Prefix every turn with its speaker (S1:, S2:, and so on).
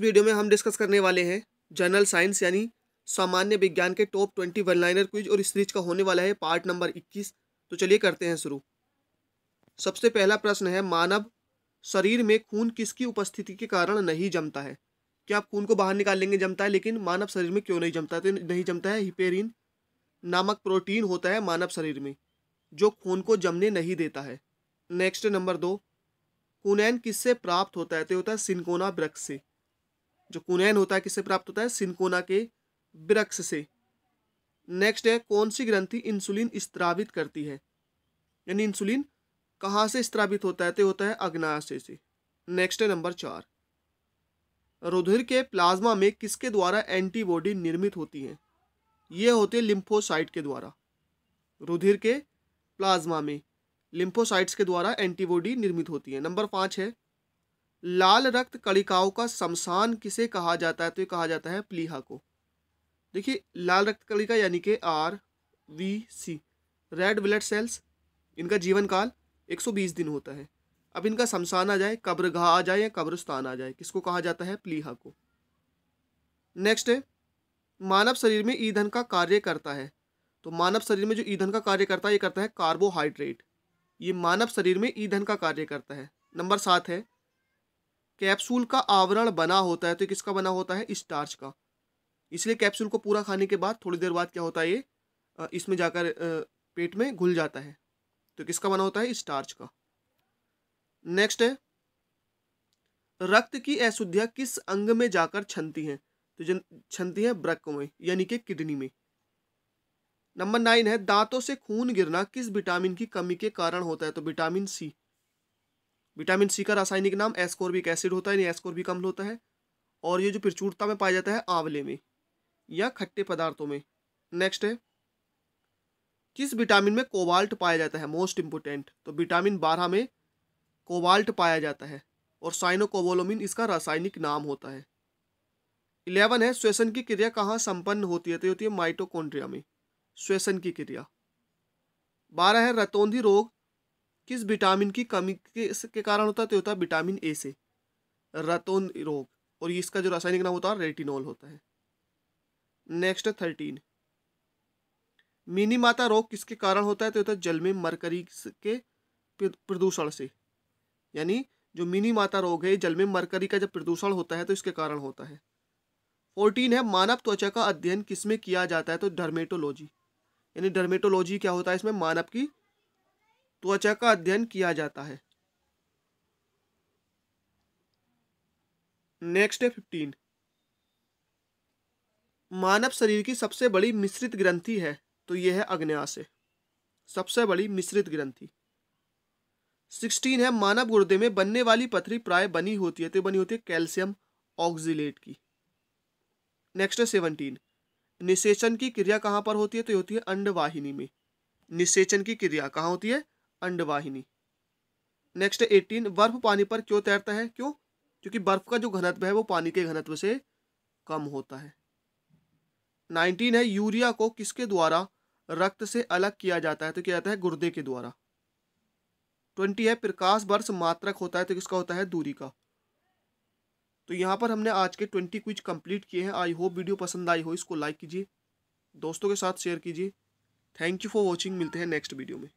S1: Video में हम discuss करने वाले हैं जनरल साइंस यानी सामान्य विज्ञान के top twenty one liner quiz और इस सीरीज का होने वाला है पार्ट नंबर इक्कीस तो चलिए करते हैं शुरू सबसे पहला प्रश्न है मानव शरीर में खून किसकी उपस्थिति के कारण नहीं जमता है क्या आप खून को बाहर निकाल लेंगे जमता है लेकिन मानव शरीर में क्यों नहीं जमता है? तो नहीं जमता है हिपेरिन नामक प्रोटीन होता है मानव शरीर में जो खून को जमने नहीं देता है नेक्स्ट नंबर दो कुनैन किससे प्राप्त होता है तो होता है सिंकोना वृक्ष से जो कुनैन होता है किससे प्राप्त होता है सिनकोना के वृक्ष से नेक्स्ट है कौन सी ग्रंथि इंसुलिन स्त्रावित करती है यानी इंसुलिन कहाँ से स्त्रावित होता है तो होता है अग्नाशय से नेक्स्ट है नंबर चार रुधिर के प्लाज्मा में किसके द्वारा एंटीबॉडी निर्मित होती है ये होते हैं लिम्फोसाइट के द्वारा रुधिर के प्लाज्मा में लिम्फोसाइट्स के द्वारा एंटीबॉडी निर्मित होती है नंबर पाँच है लाल रक्त कणिकाओं का शमशान किसे कहा जाता है तो ये कहा जाता है प्लीहा को देखिए लाल रक्त कणिका यानी कि R B C red blood cells इनका जीवन काल 120 दिन होता है अब इनका शमशान आ जाए कब्रगाह आ जाए या कब्रस्तान आ जाए किसको कहा जाता है प्लीहा को नेक्स्ट है मानव शरीर में ईंधन का कार्य करता है तो मानव शरीर में जो ईंधन का कार्य करता है ये करता है कार्बोहाइड्रेट ये मानव शरीर में ईंधन का कार्य करता है नंबर सात है कैप्सूल का आवरण बना होता है तो किसका बना होता है स्टार्च का इसलिए कैप्सूल को पूरा खाने के बाद थोड़ी देर बाद क्या होता है ये इसमें जाकर पेट में घुल जाता है तो किसका बना होता है स्टार्च का नेक्स्ट है रक्त की अशुद्धियाँ किस अंग में जाकर छनती हैं तो जन छनती हैं ब्रक में यानी कि किडनी में नंबर नाइन है दांतों से खून गिरना किस विटामिन की कमी के कारण होता है तो विटामिन सी विटामिन सी का रासायनिक नाम एस्कोर्बिक एसिड होता है यानी एस्कोर्बिक अम्ल होता है और ये जो प्रचुरता में पाया जाता है आंवले में या खट्टे पदार्थों में नेक्स्ट है किस विटामिन में कोबाल्ट पाया जाता है मोस्ट इम्पोर्टेंट तो विटामिन बारह में कोबाल्ट पाया जाता है और साइनोकोबोलोमिन इसका रासायनिक नाम होता है इलेवन है श्वेसन की क्रिया कहाँ संपन्न होती है तो होती है माइटोकॉन्ड्रिया में श्वेसन की क्रिया बारह है रतौंधी रोग किस विटामिन की कमी के, के कारण होता है तो होता है विटामिन ए से रतोन रोग और इसका जो रासायनिक नाम होता है रेटिनॉल होता है नेक्स्ट है थर्टीन मिनी माता रोग किसके कारण होता है तो होता है जल में मरकरी के प्रदूषण से यानी जो मिनी माता रोग है जल में मरकरी का जब प्रदूषण होता है तो इसके कारण होता है फोर्टीन है मानव त्वचा का अध्ययन किसमें किया जाता है तो डर्मेटोलॉजी यानी डर्मेटोलॉजी क्या होता है इसमें मानव की त्वचा का अध्ययन किया जाता है नेक्स्ट है फिफ्टीन मानव शरीर की सबसे बड़ी मिश्रित ग्रंथि है तो यह है अग्न्याशय सबसे बड़ी मिश्रित ग्रंथि सिक्सटीन है मानव गुर्दे में बनने वाली पथरी प्राय बनी होती है तो बनी होती है कैल्शियम ऑक्सीट की नेक्स्ट है सेवनटीन निषेचन की क्रिया कहां पर होती है तो होती है अंडवाहिनी में निषेचन की क्रिया कहाँ होती है अंडवाहिनी नेक्स्ट एटीन बर्फ पानी पर क्यों तैरता है क्यों क्योंकि बर्फ का जो घनत्व है वो पानी के घनत्व से कम होता है नाइनटीन है यूरिया को किसके द्वारा रक्त से अलग किया जाता है तो क्या जाता है गुर्दे के द्वारा ट्वेंटी है प्रकाश वर्ष मात्रक होता है तो किसका होता है दूरी का तो यहाँ पर हमने आज के ट्वेंटी क्विज कंप्लीट किए हैं आई होप वीडियो पसंद आई हो इसको लाइक कीजिए दोस्तों के साथ शेयर कीजिए थैंक यू फॉर वॉचिंग मिलते हैं नेक्स्ट वीडियो में